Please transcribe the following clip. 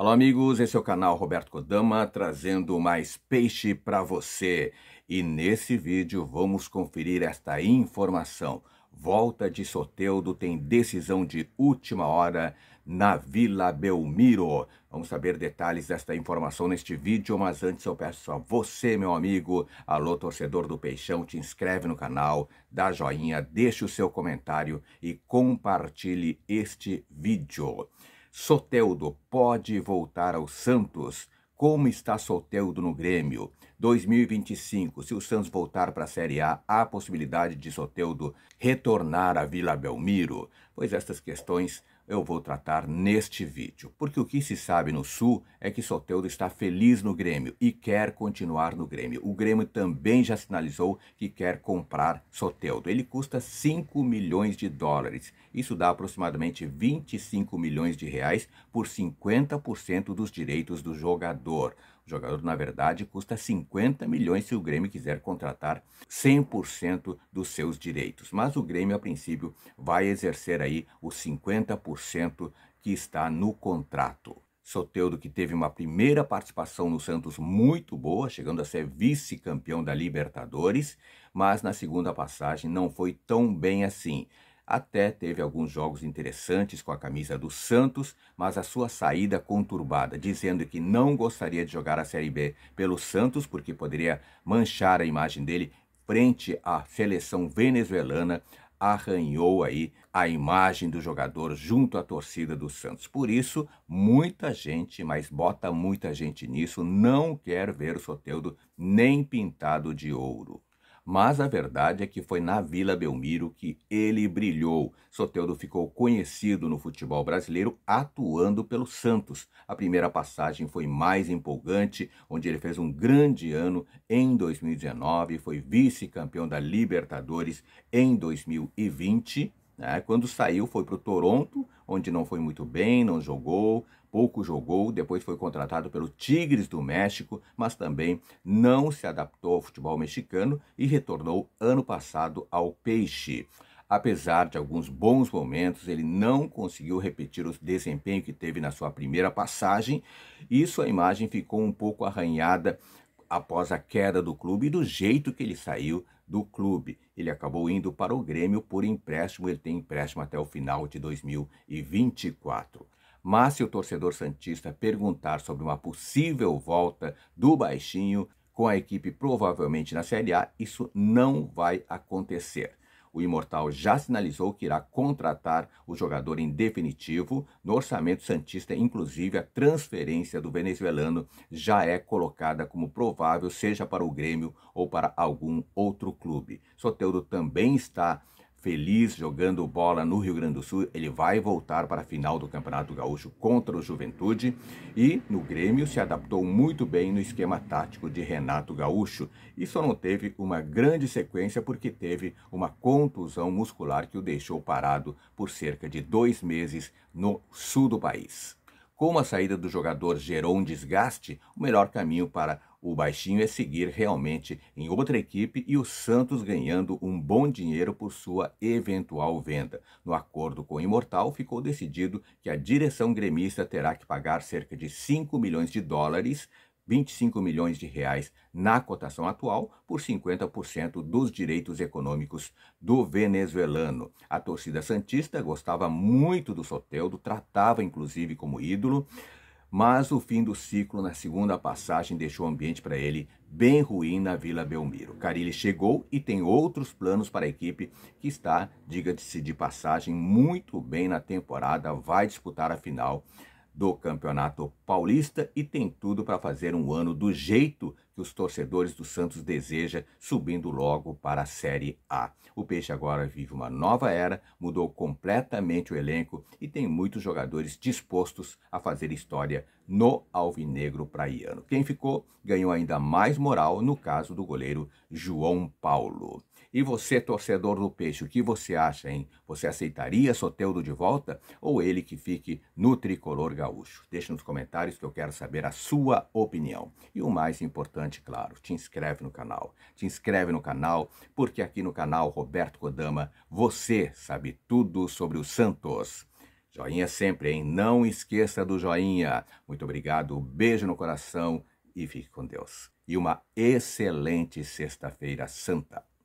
Alô, amigos, esse é o canal Roberto Kodama trazendo mais peixe para você. E nesse vídeo vamos conferir esta informação. Volta de Soteudo tem decisão de última hora na Vila Belmiro. Vamos saber detalhes desta informação neste vídeo, mas antes eu peço a você, meu amigo, alô torcedor do Peixão, te inscreve no canal, dá joinha, deixa o seu comentário e compartilhe este vídeo. Soteldo pode voltar ao Santos. Como está Soteldo no Grêmio? 2025, se o Santos voltar para a Série A, há a possibilidade de Soteldo retornar à Vila Belmiro? Pois estas questões eu vou tratar neste vídeo, porque o que se sabe no Sul é que Soteldo está feliz no Grêmio e quer continuar no Grêmio. O Grêmio também já sinalizou que quer comprar Soteldo. Ele custa 5 milhões de dólares. Isso dá aproximadamente 25 milhões de reais por 50% dos direitos do jogador. O jogador, na verdade, custa 50 milhões se o Grêmio quiser contratar 100% dos seus direitos. Mas o Grêmio, a princípio, vai exercer aí os 50% que está no contrato. Soteudo que teve uma primeira participação no Santos muito boa, chegando a ser vice-campeão da Libertadores, mas na segunda passagem não foi tão bem assim. Até teve alguns jogos interessantes com a camisa do Santos, mas a sua saída conturbada, dizendo que não gostaria de jogar a Série B pelo Santos porque poderia manchar a imagem dele frente à seleção venezuelana, arranhou aí a imagem do jogador junto à torcida do Santos. Por isso, muita gente, mas bota muita gente nisso, não quer ver o Soteudo nem pintado de ouro. Mas a verdade é que foi na Vila Belmiro que ele brilhou. Soteldo ficou conhecido no futebol brasileiro atuando pelo Santos. A primeira passagem foi mais empolgante, onde ele fez um grande ano em 2019, foi vice-campeão da Libertadores em 2020. Né? Quando saiu, foi para o Toronto, onde não foi muito bem, não jogou, Pouco jogou, depois foi contratado pelo Tigres do México, mas também não se adaptou ao futebol mexicano e retornou ano passado ao Peixe. Apesar de alguns bons momentos, ele não conseguiu repetir o desempenho que teve na sua primeira passagem e sua imagem ficou um pouco arranhada após a queda do clube e do jeito que ele saiu do clube. Ele acabou indo para o Grêmio por empréstimo, ele tem empréstimo até o final de 2024. Mas se o torcedor Santista perguntar sobre uma possível volta do Baixinho com a equipe provavelmente na Série A, isso não vai acontecer. O Imortal já sinalizou que irá contratar o jogador em definitivo. No orçamento Santista, inclusive, a transferência do venezuelano já é colocada como provável, seja para o Grêmio ou para algum outro clube. Soteudo também está feliz jogando bola no Rio Grande do Sul. Ele vai voltar para a final do Campeonato Gaúcho contra o Juventude e no Grêmio se adaptou muito bem no esquema tático de Renato Gaúcho e só não teve uma grande sequência porque teve uma contusão muscular que o deixou parado por cerca de dois meses no sul do país. Como a saída do jogador gerou um desgaste, o melhor caminho para o baixinho é seguir realmente em outra equipe e o Santos ganhando um bom dinheiro por sua eventual venda. No acordo com o Imortal, ficou decidido que a direção gremista terá que pagar cerca de 5 milhões de dólares 25 milhões de reais na cotação atual por 50% dos direitos econômicos do venezuelano. A torcida santista gostava muito do Soteldo, tratava inclusive como ídolo, mas o fim do ciclo na segunda passagem deixou o ambiente para ele bem ruim na Vila Belmiro. Carilli chegou e tem outros planos para a equipe que está, diga-se de passagem, muito bem na temporada, vai disputar a final do Campeonato Paulista e tem tudo para fazer um ano do jeito que os torcedores do Santos desejam, subindo logo para a Série A. O Peixe agora vive uma nova era, mudou completamente o elenco e tem muitos jogadores dispostos a fazer história no Alvinegro Praiano. Quem ficou ganhou ainda mais moral no caso do goleiro João Paulo. E você, torcedor do Peixe, o que você acha, hein? Você aceitaria Soteudo de volta ou ele que fique no tricolor gaúcho? Deixe nos comentários que eu quero saber a sua opinião. E o mais importante, importante, claro, te inscreve no canal. Te inscreve no canal, porque aqui no canal Roberto Kodama você sabe tudo sobre o Santos. Joinha sempre, hein? Não esqueça do joinha. Muito obrigado, beijo no coração e fique com Deus. E uma excelente Sexta-feira Santa.